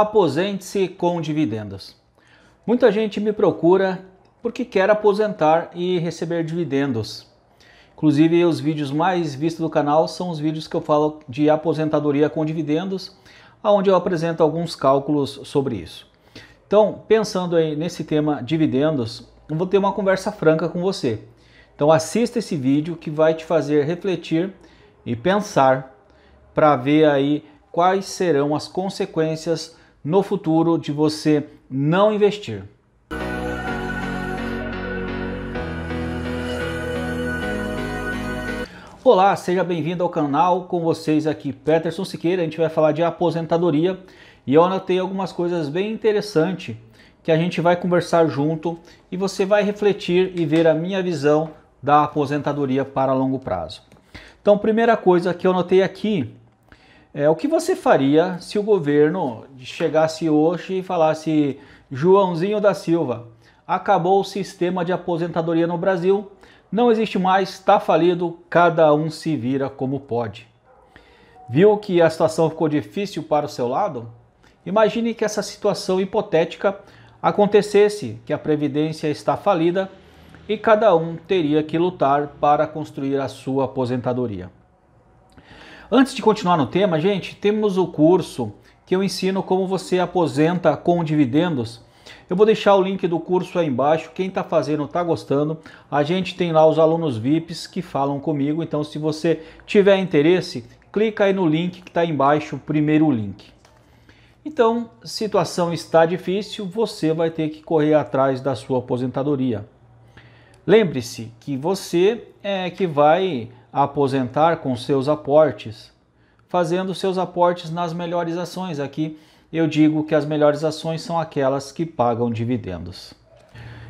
aposente-se com dividendos. Muita gente me procura porque quer aposentar e receber dividendos. Inclusive, os vídeos mais vistos do canal são os vídeos que eu falo de aposentadoria com dividendos, onde eu apresento alguns cálculos sobre isso. Então, pensando aí nesse tema dividendos, eu vou ter uma conversa franca com você. Então, assista esse vídeo que vai te fazer refletir e pensar para ver aí quais serão as consequências no futuro de você não investir. Olá, seja bem-vindo ao canal. Com vocês aqui, Peterson Siqueira. A gente vai falar de aposentadoria e eu anotei algumas coisas bem interessantes que a gente vai conversar junto e você vai refletir e ver a minha visão da aposentadoria para longo prazo. Então, primeira coisa que eu notei aqui é, o que você faria se o governo chegasse hoje e falasse Joãozinho da Silva, acabou o sistema de aposentadoria no Brasil, não existe mais, está falido, cada um se vira como pode. Viu que a situação ficou difícil para o seu lado? Imagine que essa situação hipotética acontecesse, que a previdência está falida e cada um teria que lutar para construir a sua aposentadoria. Antes de continuar no tema, gente, temos o curso que eu ensino como você aposenta com dividendos. Eu vou deixar o link do curso aí embaixo. Quem está fazendo está gostando. A gente tem lá os alunos VIPs que falam comigo. Então, se você tiver interesse, clica aí no link que está embaixo, o primeiro link. Então, situação está difícil, você vai ter que correr atrás da sua aposentadoria. Lembre-se que você é que vai aposentar com seus aportes, fazendo seus aportes nas melhores ações. Aqui eu digo que as melhores ações são aquelas que pagam dividendos.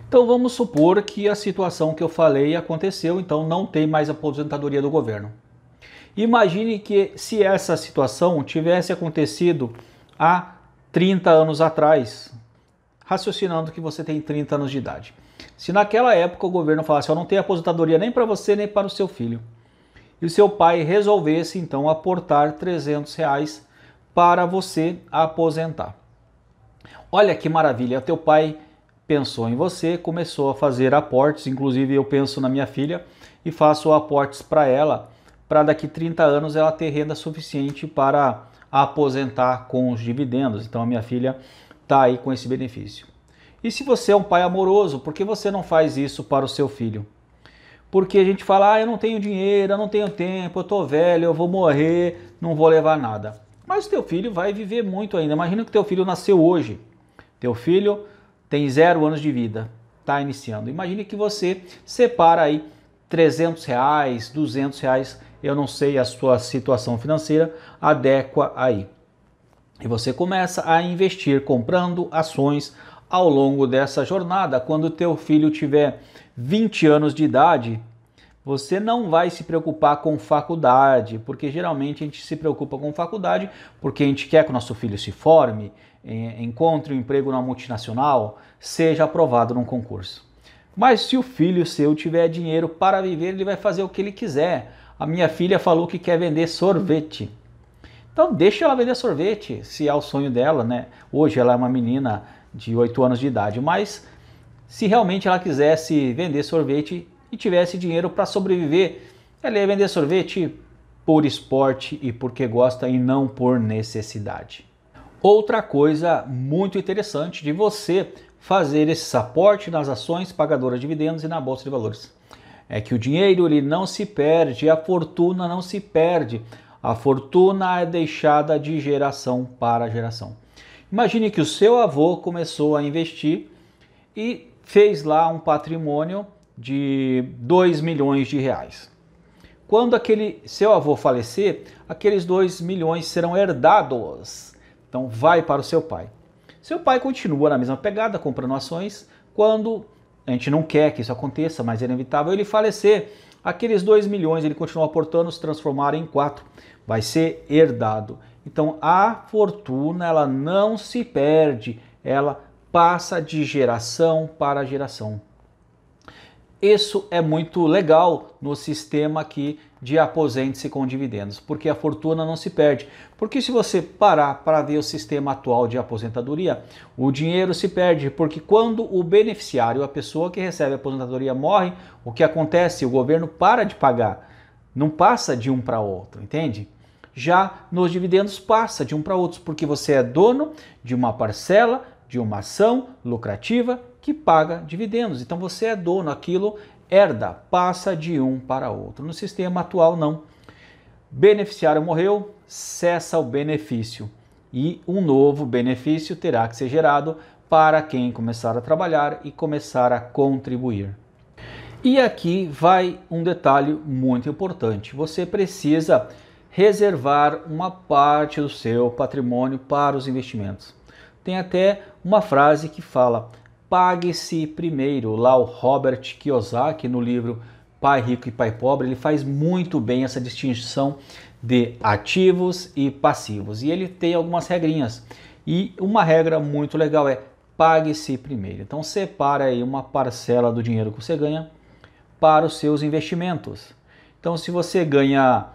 Então vamos supor que a situação que eu falei aconteceu, então não tem mais aposentadoria do governo. Imagine que se essa situação tivesse acontecido há 30 anos atrás, raciocinando que você tem 30 anos de idade. Se naquela época o governo falasse, eu não tenho aposentadoria nem para você nem para o seu filho e seu pai resolvesse então aportar 300 reais para você aposentar. Olha que maravilha, teu pai pensou em você, começou a fazer aportes, inclusive eu penso na minha filha e faço aportes para ela, para daqui 30 anos ela ter renda suficiente para aposentar com os dividendos. Então a minha filha está aí com esse benefício. E se você é um pai amoroso, por que você não faz isso para o seu filho? porque a gente fala, ah, eu não tenho dinheiro, eu não tenho tempo, eu tô velho, eu vou morrer, não vou levar nada. Mas teu filho vai viver muito ainda. Imagina que teu filho nasceu hoje. Teu filho tem zero anos de vida, tá iniciando. Imagine que você separa aí 300 reais, 200 reais, eu não sei a sua situação financeira, adequa aí. E você começa a investir comprando ações, ao longo dessa jornada. Quando teu filho tiver 20 anos de idade, você não vai se preocupar com faculdade, porque geralmente a gente se preocupa com faculdade porque a gente quer que o nosso filho se forme, encontre um emprego na multinacional, seja aprovado num concurso. Mas se o filho seu tiver dinheiro para viver, ele vai fazer o que ele quiser. A minha filha falou que quer vender sorvete. Então deixa ela vender sorvete, se é o sonho dela, né? Hoje ela é uma menina de 8 anos de idade. Mas se realmente ela quisesse vender sorvete e tivesse dinheiro para sobreviver, ela ia vender sorvete por esporte e porque gosta e não por necessidade. Outra coisa muito interessante de você fazer esse aporte nas ações pagadoras de dividendos e na bolsa de valores é que o dinheiro ele não se perde, a fortuna não se perde. A fortuna é deixada de geração para geração. Imagine que o seu avô começou a investir e fez lá um patrimônio de 2 milhões de reais. Quando aquele seu avô falecer, aqueles 2 milhões serão herdados. Então vai para o seu pai. Seu pai continua na mesma pegada, comprando ações. Quando a gente não quer que isso aconteça, mas é inevitável ele falecer, aqueles 2 milhões ele continua aportando, se transformar em 4. Vai ser herdado. Então a fortuna ela não se perde, ela passa de geração para geração. Isso é muito legal no sistema aqui de aposente-se com dividendos, porque a fortuna não se perde. Porque se você parar para ver o sistema atual de aposentadoria, o dinheiro se perde, porque quando o beneficiário, a pessoa que recebe a aposentadoria morre, o que acontece? O governo para de pagar, não passa de um para outro, entende? Já nos dividendos passa de um para outro, porque você é dono de uma parcela de uma ação lucrativa que paga dividendos. Então você é dono, aquilo herda, passa de um para outro. No sistema atual não. Beneficiário morreu, cessa o benefício e um novo benefício terá que ser gerado para quem começar a trabalhar e começar a contribuir. E aqui vai um detalhe muito importante. Você precisa reservar uma parte do seu patrimônio para os investimentos. Tem até uma frase que fala: pague-se primeiro. Lá o Robert Kiyosaki no livro Pai Rico e Pai Pobre, ele faz muito bem essa distinção de ativos e passivos. E ele tem algumas regrinhas. E uma regra muito legal é pague-se primeiro. Então separa aí uma parcela do dinheiro que você ganha para os seus investimentos. Então se você ganha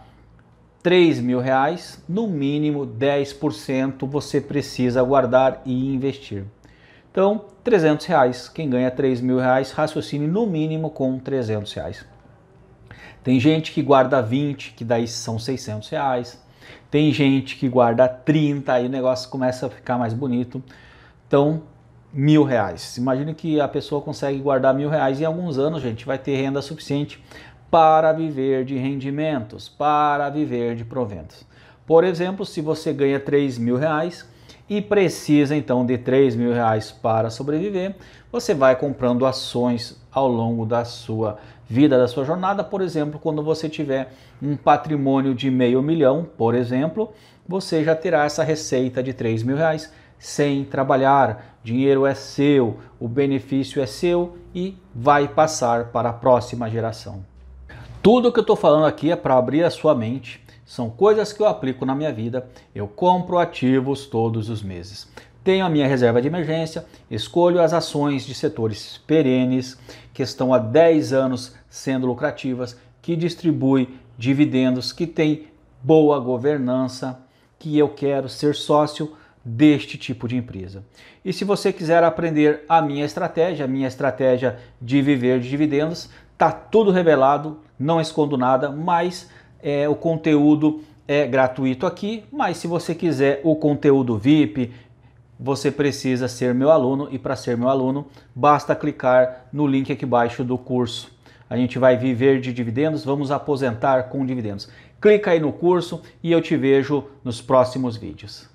3 mil reais, no mínimo 10% você precisa guardar e investir. Então, 300 reais. Quem ganha 3 mil reais, raciocine no mínimo com 300 reais. Tem gente que guarda 20, que daí são 600 reais. Tem gente que guarda 30, aí o negócio começa a ficar mais bonito. Então, mil reais. Imagina que a pessoa consegue guardar mil reais em alguns anos, gente, vai ter renda suficiente para viver de rendimentos, para viver de proventos. Por exemplo, se você ganha 3 mil reais e precisa então de 3 mil reais para sobreviver, você vai comprando ações ao longo da sua vida, da sua jornada. Por exemplo, quando você tiver um patrimônio de meio milhão, por exemplo, você já terá essa receita de 3 mil reais sem trabalhar. Dinheiro é seu, o benefício é seu e vai passar para a próxima geração. Tudo que eu estou falando aqui é para abrir a sua mente. São coisas que eu aplico na minha vida. Eu compro ativos todos os meses. Tenho a minha reserva de emergência, escolho as ações de setores perenes que estão há 10 anos sendo lucrativas, que distribui dividendos, que tem boa governança, que eu quero ser sócio deste tipo de empresa. E se você quiser aprender a minha estratégia, a minha estratégia de viver de dividendos, tá tudo revelado não escondo nada, mas é, o conteúdo é gratuito aqui, mas se você quiser o conteúdo VIP, você precisa ser meu aluno e para ser meu aluno, basta clicar no link aqui abaixo do curso. A gente vai viver de dividendos, vamos aposentar com dividendos. Clica aí no curso e eu te vejo nos próximos vídeos.